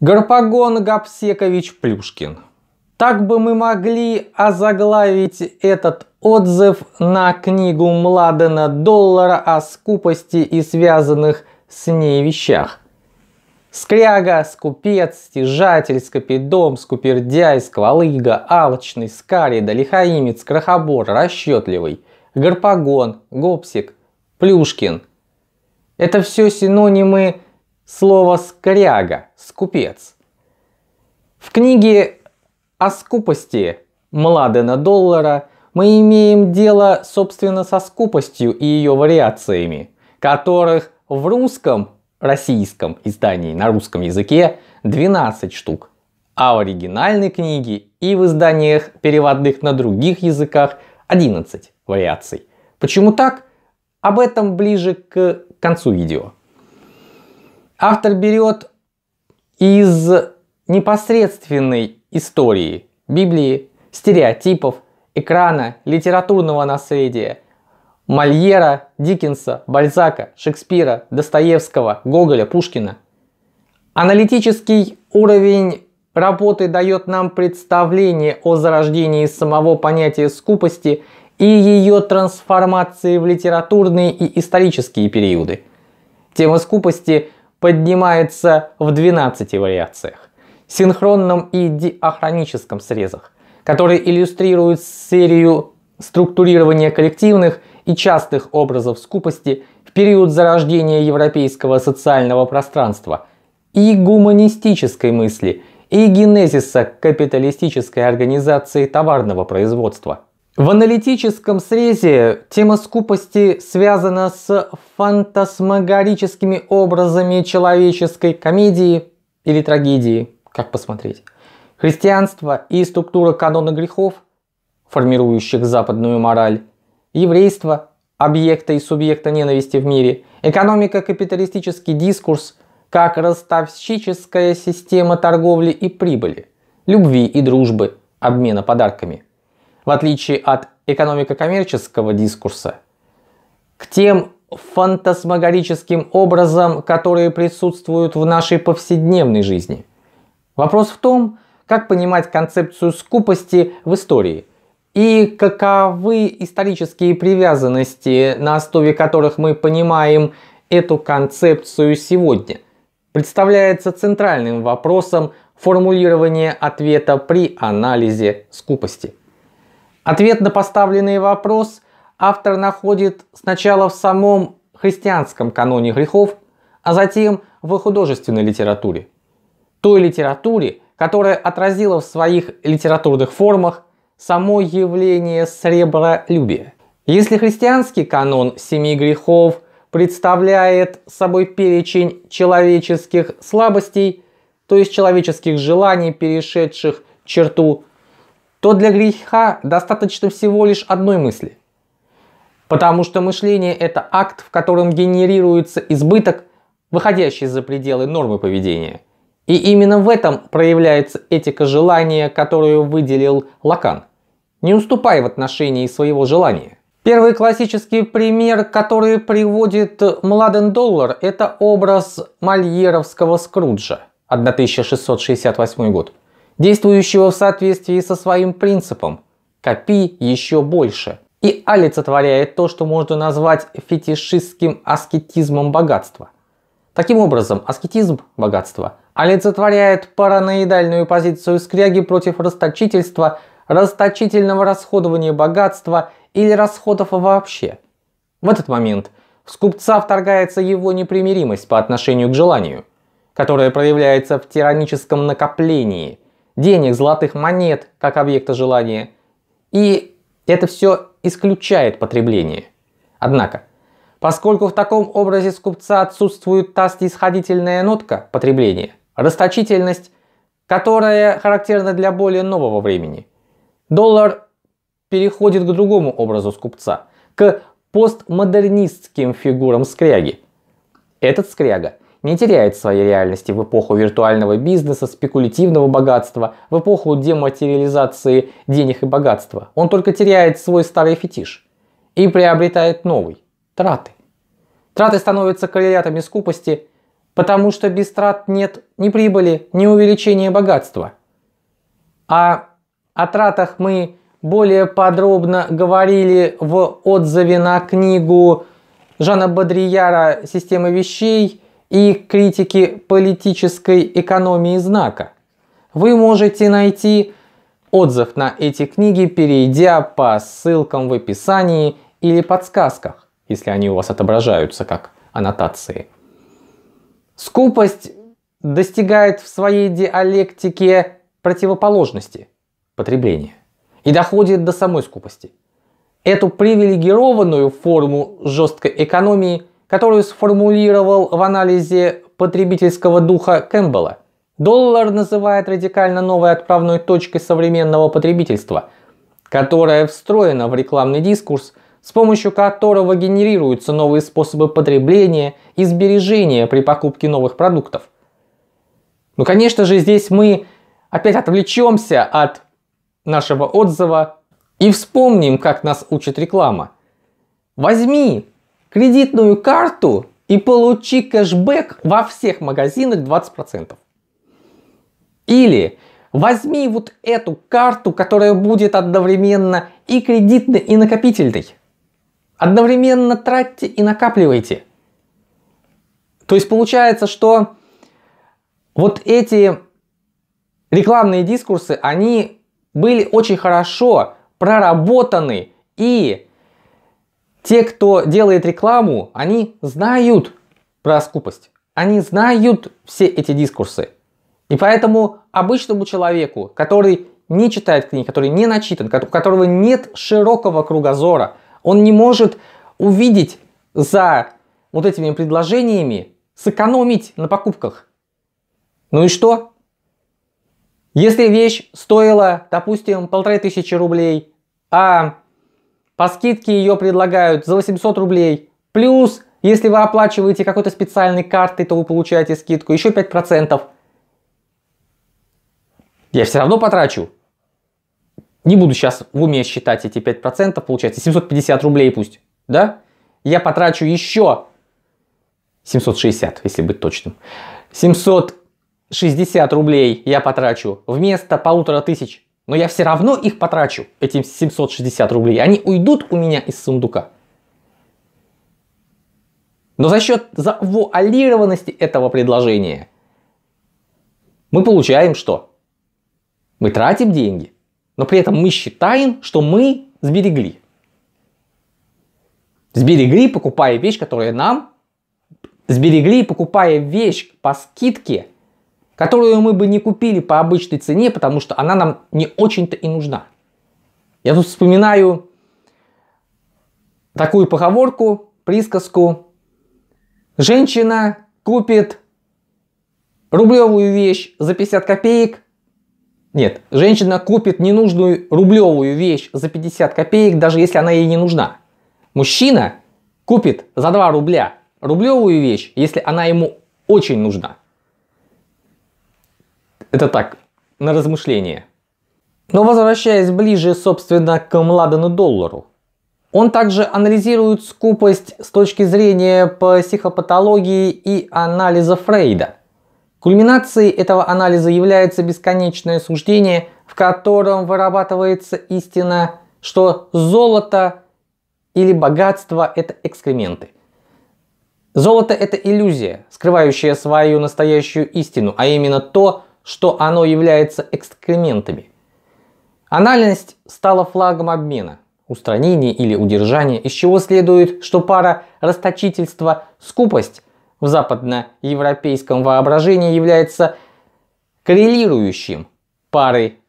Гарпагон Гапсекович Плюшкин. Так бы мы могли озаглавить этот отзыв на книгу Младена Доллара о скупости и связанных с ней вещах. Скряга, скупец, стяжатель, скопидом, скупердяй, сквалыга, алчный, скарида, лихаимец, крохобор, расчетливый, гарпагон, гопсик, плюшкин. Это все синонимы слово «скоряга» – «скупец». В книге о скупости Младена Доллара мы имеем дело, собственно, со скупостью и ее вариациями, которых в русском, российском издании на русском языке 12 штук, а в оригинальной книге и в изданиях, переводных на других языках, 11 вариаций. Почему так? Об этом ближе к концу видео. Автор берет из непосредственной истории Библии, стереотипов, экрана, литературного наследия, Мольера, Диккенса, Бальзака, Шекспира, Достоевского, Гоголя, Пушкина. Аналитический уровень работы дает нам представление о зарождении самого понятия скупости и ее трансформации в литературные и исторические периоды. Тема скупости – поднимается в 12 вариациях, синхронном и диахроническом срезах, которые иллюстрируют серию структурирования коллективных и частых образов скупости в период зарождения европейского социального пространства и гуманистической мысли, и генезиса капиталистической организации товарного производства – в аналитическом срезе тема скупости связана с фантасмагорическими образами человеческой комедии или трагедии, как посмотреть. Христианство и структура канона грехов, формирующих западную мораль, еврейство, объекта и субъекта ненависти в мире, экономика, капиталистический дискурс, как ростовщическая система торговли и прибыли, любви и дружбы, обмена подарками – в отличие от экономико-коммерческого дискурса, к тем фантасмагорическим образам, которые присутствуют в нашей повседневной жизни. Вопрос в том, как понимать концепцию скупости в истории и каковы исторические привязанности, на основе которых мы понимаем эту концепцию сегодня, представляется центральным вопросом формулирования ответа при анализе скупости. Ответ на поставленный вопрос автор находит сначала в самом христианском каноне грехов, а затем в художественной литературе. Той литературе, которая отразила в своих литературных формах само явление сребролюбия. Если христианский канон семи грехов представляет собой перечень человеческих слабостей, то есть человеческих желаний, перешедших черту то для греха достаточно всего лишь одной мысли. Потому что мышление – это акт, в котором генерируется избыток, выходящий за пределы нормы поведения. И именно в этом проявляется этика желания, которую выделил Лакан. Не уступай в отношении своего желания. Первый классический пример, который приводит Младен Доллар, это образ Мольеровского Скруджа, 1668 год действующего в соответствии со своим принципом «копи еще больше» и олицетворяет то, что можно назвать фетишистским аскетизмом богатства. Таким образом, аскетизм богатства олицетворяет параноидальную позицию скряги против расточительства, расточительного расходования богатства или расходов вообще. В этот момент в скупца вторгается его непримиримость по отношению к желанию, которое проявляется в тираническом накоплении – денег, золотых монет как объекта желания. И это все исключает потребление. Однако, поскольку в таком образе скупца отсутствует та снисходительная нотка потребления, расточительность, которая характерна для более нового времени, доллар переходит к другому образу скупца, к постмодернистским фигурам скряги. Этот скряга – не теряет своей реальности в эпоху виртуального бизнеса, спекулятивного богатства, в эпоху дематериализации денег и богатства. Он только теряет свой старый фетиш и приобретает новый – траты. Траты становятся коррелятами скупости, потому что без трат нет ни прибыли, ни увеличения богатства. А о тратах мы более подробно говорили в отзыве на книгу Жана Бодрияра «Система вещей» и критики политической экономии знака. Вы можете найти отзыв на эти книги, перейдя по ссылкам в описании или подсказках, если они у вас отображаются как аннотации. Скупость достигает в своей диалектике противоположности потребления и доходит до самой скупости. Эту привилегированную форму жесткой экономии – которую сформулировал в анализе потребительского духа Кэмпбелла. Доллар называет радикально новой отправной точкой современного потребительства, которая встроена в рекламный дискурс, с помощью которого генерируются новые способы потребления и сбережения при покупке новых продуктов. Ну, конечно же, здесь мы опять отвлечемся от нашего отзыва и вспомним, как нас учит реклама. Возьми кредитную карту и получи кэшбэк во всех магазинах 20%. Или возьми вот эту карту, которая будет одновременно и кредитной, и накопительной. Одновременно тратьте и накапливайте. То есть получается, что вот эти рекламные дискурсы, они были очень хорошо проработаны и те, кто делает рекламу, они знают про скупость. Они знают все эти дискурсы. И поэтому обычному человеку, который не читает книги, который не начитан, у которого нет широкого кругозора, он не может увидеть за вот этими предложениями, сэкономить на покупках. Ну и что? Если вещь стоила, допустим, полторы тысячи рублей, а по скидке ее предлагают за 800 рублей. Плюс, если вы оплачиваете какой-то специальной картой, то вы получаете скидку еще 5%. Я все равно потрачу. Не буду сейчас в уме считать эти 5%, получается 750 рублей пусть, да? Я потрачу еще 760, если быть точным. 760 рублей я потрачу вместо полутора тысяч но я все равно их потрачу, эти 760 рублей. Они уйдут у меня из сундука. Но за счет завуалированности этого предложения мы получаем что? Мы тратим деньги, но при этом мы считаем, что мы сберегли. Сберегли, покупая вещь, которая нам... Сберегли, покупая вещь по скидке – которую мы бы не купили по обычной цене, потому что она нам не очень-то и нужна. Я тут вспоминаю такую поговорку, присказку. Женщина купит рублевую вещь за 50 копеек. Нет, женщина купит ненужную рублевую вещь за 50 копеек, даже если она ей не нужна. Мужчина купит за 2 рубля рублевую вещь, если она ему очень нужна. Это так, на размышление. Но возвращаясь ближе, собственно, к Младену Доллару. Он также анализирует скупость с точки зрения психопатологии и анализа Фрейда. Кульминацией этого анализа является бесконечное суждение, в котором вырабатывается истина, что золото или богатство – это экскременты. Золото – это иллюзия, скрывающая свою настоящую истину, а именно то, что оно является экскрементами. Анальность стала флагом обмена, устранения или удержания, из чего следует, что пара расточительства-скупость в западноевропейском воображении является коррелирующим парой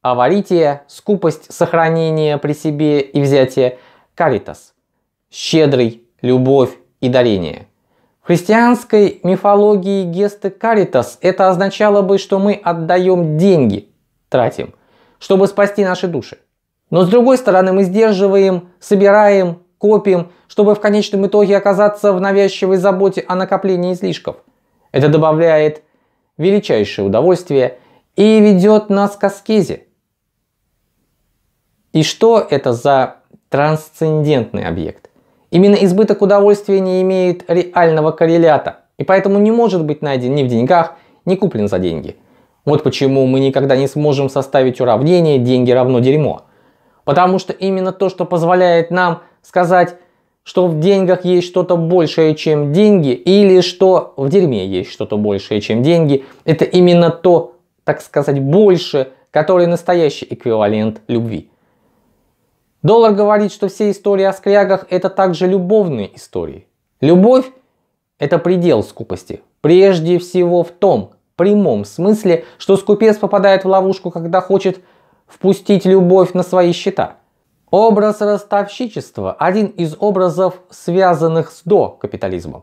аварития, скупость, сохранение при себе и взятие каритас, щедрый, любовь и дарение христианской мифологии гесты каритас это означало бы, что мы отдаем деньги, тратим, чтобы спасти наши души. Но с другой стороны мы сдерживаем, собираем, копим, чтобы в конечном итоге оказаться в навязчивой заботе о накоплении излишков. Это добавляет величайшее удовольствие и ведет нас к аскезе. И что это за трансцендентный объект? Именно избыток удовольствия не имеет реального коррелята, и поэтому не может быть найден ни в деньгах, ни куплен за деньги. Вот почему мы никогда не сможем составить уравнение «деньги равно дерьмо». Потому что именно то, что позволяет нам сказать, что в деньгах есть что-то большее, чем деньги, или что в дерьме есть что-то большее, чем деньги, это именно то, так сказать, больше, который настоящий эквивалент любви – Доллар говорит, что все истории о скрягах это также любовные истории. Любовь – это предел скупости. Прежде всего в том прямом смысле, что скупец попадает в ловушку, когда хочет впустить любовь на свои счета. Образ ростовщичества – один из образов, связанных с докапитализмом.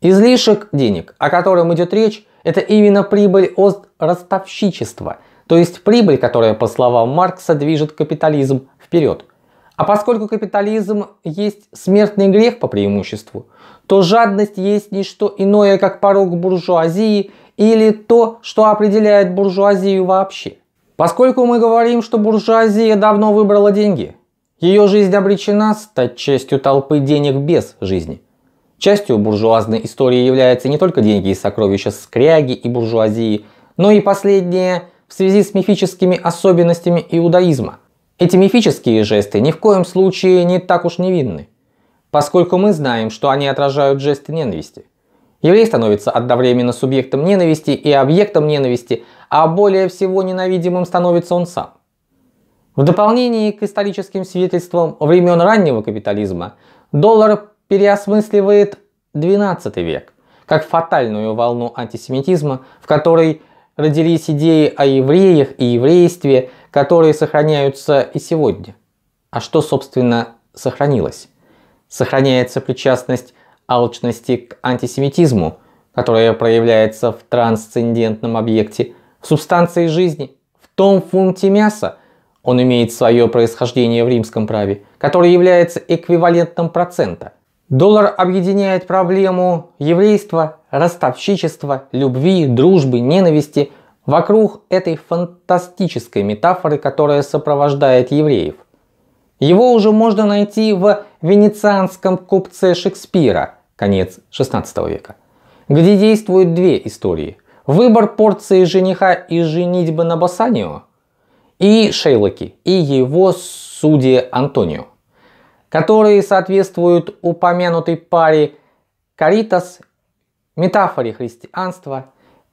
Излишек денег, о котором идет речь, это именно прибыль от ростовщичества, то есть прибыль, которая, по словам Маркса, движет капитализм вперед – а поскольку капитализм есть смертный грех по преимуществу, то жадность есть не что иное, как порог буржуазии или то, что определяет буржуазию вообще. Поскольку мы говорим, что буржуазия давно выбрала деньги, ее жизнь обречена стать частью толпы денег без жизни. Частью буржуазной истории являются не только деньги и сокровища скряги и буржуазии, но и последнее в связи с мифическими особенностями иудаизма – эти мифические жесты ни в коем случае не так уж невинны, поскольку мы знаем, что они отражают жесты ненависти. Еврей становится одновременно субъектом ненависти и объектом ненависти, а более всего ненавидимым становится он сам. В дополнение к историческим свидетельствам времен раннего капитализма, доллар переосмысливает XII век как фатальную волну антисемитизма, в которой родились идеи о евреях и еврействе, которые сохраняются и сегодня. А что, собственно, сохранилось? Сохраняется причастность алчности к антисемитизму, которая проявляется в трансцендентном объекте, в субстанции жизни, в том фунте мяса, он имеет свое происхождение в римском праве, который является эквивалентом процента. Доллар объединяет проблему еврейства, ростовщичества, любви, дружбы, ненависти – вокруг этой фантастической метафоры, которая сопровождает евреев. Его уже можно найти в венецианском купце Шекспира, конец XVI века, где действуют две истории. Выбор порции жениха и женитьбы на Басанио, и Шейлоки, и его судьи Антонио, которые соответствуют упомянутой паре Каритас, метафоре христианства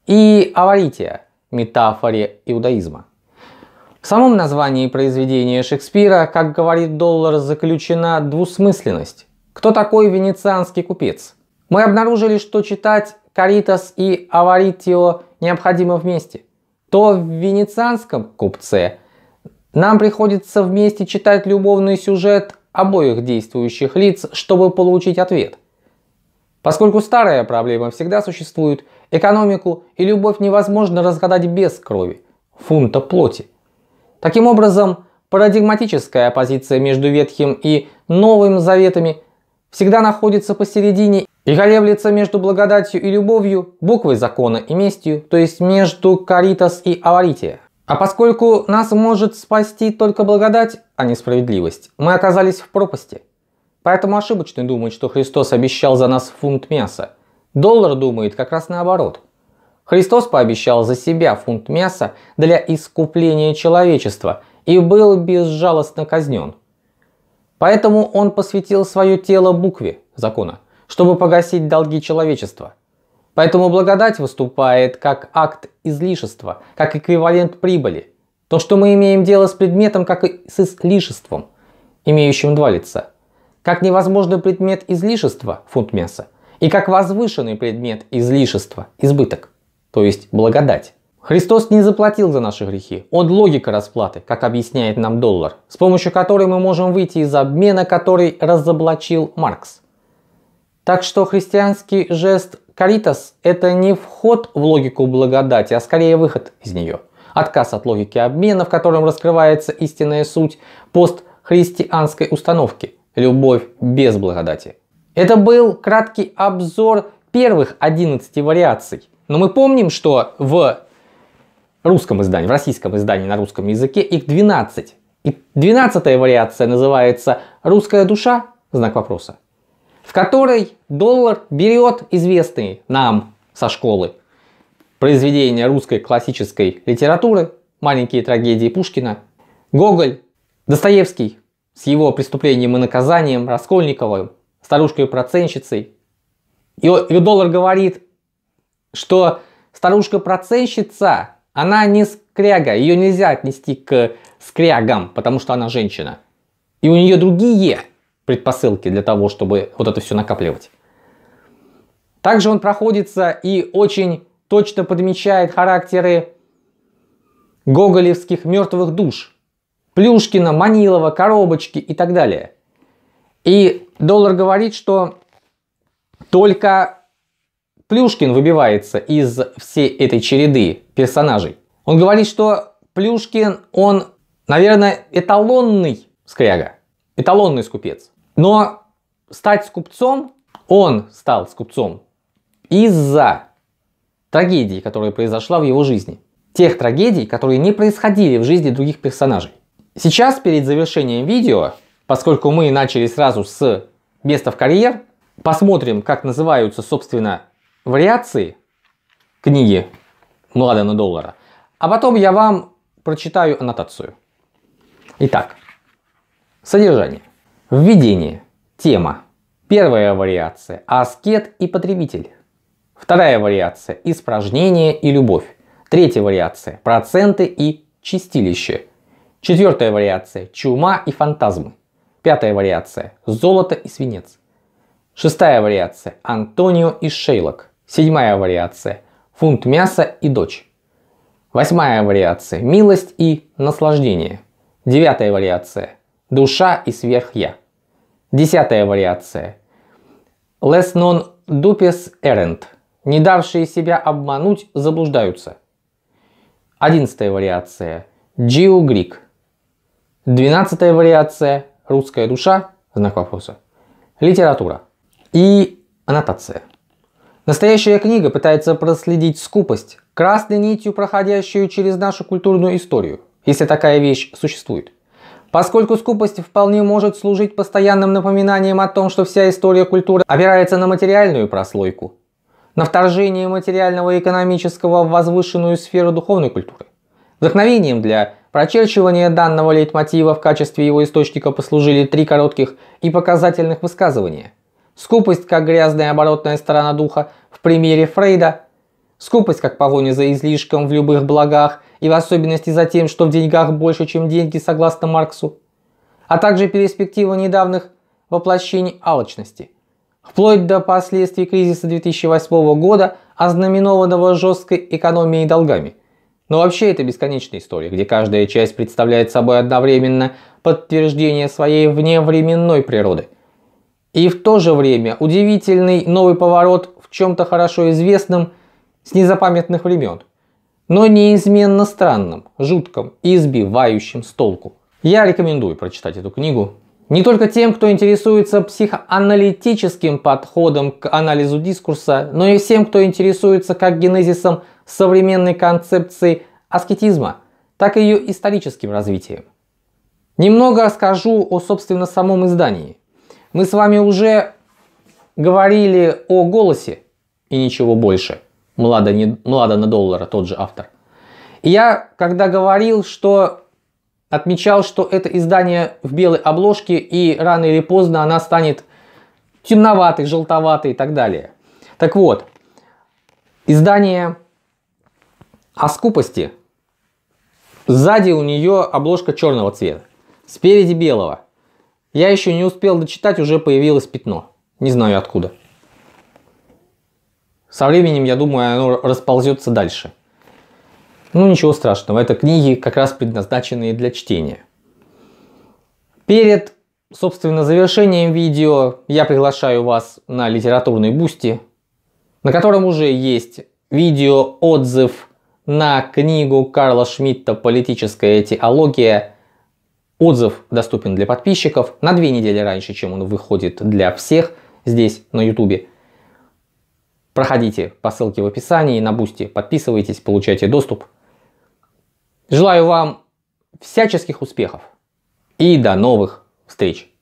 и Аварития, метафоре иудаизма. В самом названии произведения Шекспира, как говорит Доллар, заключена двусмысленность. Кто такой венецианский купец? Мы обнаружили, что читать «Каритас» и «Аваритио» необходимо вместе. То в венецианском купце нам приходится вместе читать любовный сюжет обоих действующих лиц, чтобы получить ответ. Поскольку старая проблема всегда существует, Экономику и любовь невозможно разгадать без крови, фунта плоти. Таким образом, парадигматическая оппозиция между Ветхим и Новым Заветами всегда находится посередине и колеблется между благодатью и любовью, буквой закона и местью, то есть между каритас и аварития. А поскольку нас может спасти только благодать, а не справедливость, мы оказались в пропасти. Поэтому ошибочно думать, что Христос обещал за нас фунт мяса – Доллар думает как раз наоборот. Христос пообещал за себя фунт мяса для искупления человечества и был безжалостно казнен. Поэтому он посвятил свое тело букве закона, чтобы погасить долги человечества. Поэтому благодать выступает как акт излишества, как эквивалент прибыли. То, что мы имеем дело с предметом, как и с излишеством, имеющим два лица. Как невозможно предмет излишества, фунт мяса, и как возвышенный предмет излишества, избыток, то есть благодать. Христос не заплатил за наши грехи. Он логика расплаты, как объясняет нам доллар, с помощью которой мы можем выйти из обмена, который разоблачил Маркс. Так что христианский жест «каритас» – это не вход в логику благодати, а скорее выход из нее. Отказ от логики обмена, в котором раскрывается истинная суть постхристианской установки – любовь без благодати – это был краткий обзор первых 11 вариаций. Но мы помним, что в русском издании, в российском издании на русском языке их 12. И 12 вариация называется «Русская душа?» знак вопроса. В которой доллар берет известные нам со школы произведения русской классической литературы, маленькие трагедии Пушкина, Гоголь, Достоевский с его преступлением и наказанием, Раскольниковым, старушкой-проценщицей. И, и доллар говорит, что старушка-проценщица, она не скряга, ее нельзя отнести к скрягам, потому что она женщина. И у нее другие предпосылки для того, чтобы вот это все накапливать. Также он проходится и очень точно подмечает характеры гоголевских мертвых душ. Плюшкина, Манилова, Коробочки и так далее. И доллар говорит, что только Плюшкин выбивается из всей этой череды персонажей. Он говорит, что Плюшкин, он, наверное, эталонный скряга, эталонный скупец. Но стать скупцом, он стал скупцом из-за трагедии, которая произошла в его жизни. Тех трагедий, которые не происходили в жизни других персонажей. Сейчас, перед завершением видео, Поскольку мы начали сразу с места в карьер, посмотрим, как называются, собственно, вариации книги Младена Доллара. А потом я вам прочитаю аннотацию. Итак, содержание. Введение. Тема. Первая вариация – аскет и потребитель. Вторая вариация – испражнение и любовь. Третья вариация – проценты и чистилище. Четвертая вариация – чума и фантазмы. Пятая вариация – золото и свинец. Шестая вариация – Антонио и Шейлок. Седьмая вариация – фунт мяса и дочь. Восьмая вариация – милость и наслаждение. Девятая вариация – душа и сверх я Десятая вариация – les non dupes errant. Не давшие себя обмануть заблуждаются. Одиннадцатая вариация – Джио Грик. Двенадцатая вариация русская душа, знак вопроса, литература и аннотация. Настоящая книга пытается проследить скупость, красной нитью, проходящую через нашу культурную историю, если такая вещь существует. Поскольку скупость вполне может служить постоянным напоминанием о том, что вся история культуры опирается на материальную прослойку, на вторжение материального и экономического в возвышенную сферу духовной культуры. Вдохновением для Прочерчивание данного лейтмотива в качестве его источника послужили три коротких и показательных высказывания. Скупость как грязная оборотная сторона духа в примере Фрейда, скупость как погоня за излишком в любых благах и в особенности за тем, что в деньгах больше, чем деньги, согласно Марксу, а также перспектива недавних воплощений алчности. Вплоть до последствий кризиса 2008 года, ознаменованного жесткой экономией и долгами – но вообще это бесконечная история, где каждая часть представляет собой одновременно подтверждение своей вневременной природы. И в то же время удивительный новый поворот в чем-то хорошо известном с незапамятных времен, но неизменно странным, жутком и избивающим с толку. Я рекомендую прочитать эту книгу не только тем, кто интересуется психоаналитическим подходом к анализу дискурса, но и всем, кто интересуется как генезисом современной концепции аскетизма, так и ее историческим развитием. Немного расскажу о, собственно, самом издании. Мы с вами уже говорили о «Голосе» и ничего больше. Млада, не, Млада на доллара, тот же автор. И я, когда говорил, что отмечал, что это издание в белой обложке, и рано или поздно она станет темноватой, желтоватой и так далее. Так вот, издание о а скупости. Сзади у нее обложка черного цвета, спереди белого. Я еще не успел дочитать, уже появилось пятно. Не знаю откуда. Со временем, я думаю, оно расползется дальше. Ну ничего страшного, это книги как раз предназначенные для чтения. Перед, собственно, завершением видео я приглашаю вас на литературный бусти, на котором уже есть видео, отзыв, на книгу Карла Шмидта «Политическая теология». Отзыв доступен для подписчиков на две недели раньше, чем он выходит для всех здесь на ютубе. Проходите по ссылке в описании, на бусте подписывайтесь, получайте доступ. Желаю вам всяческих успехов и до новых встреч!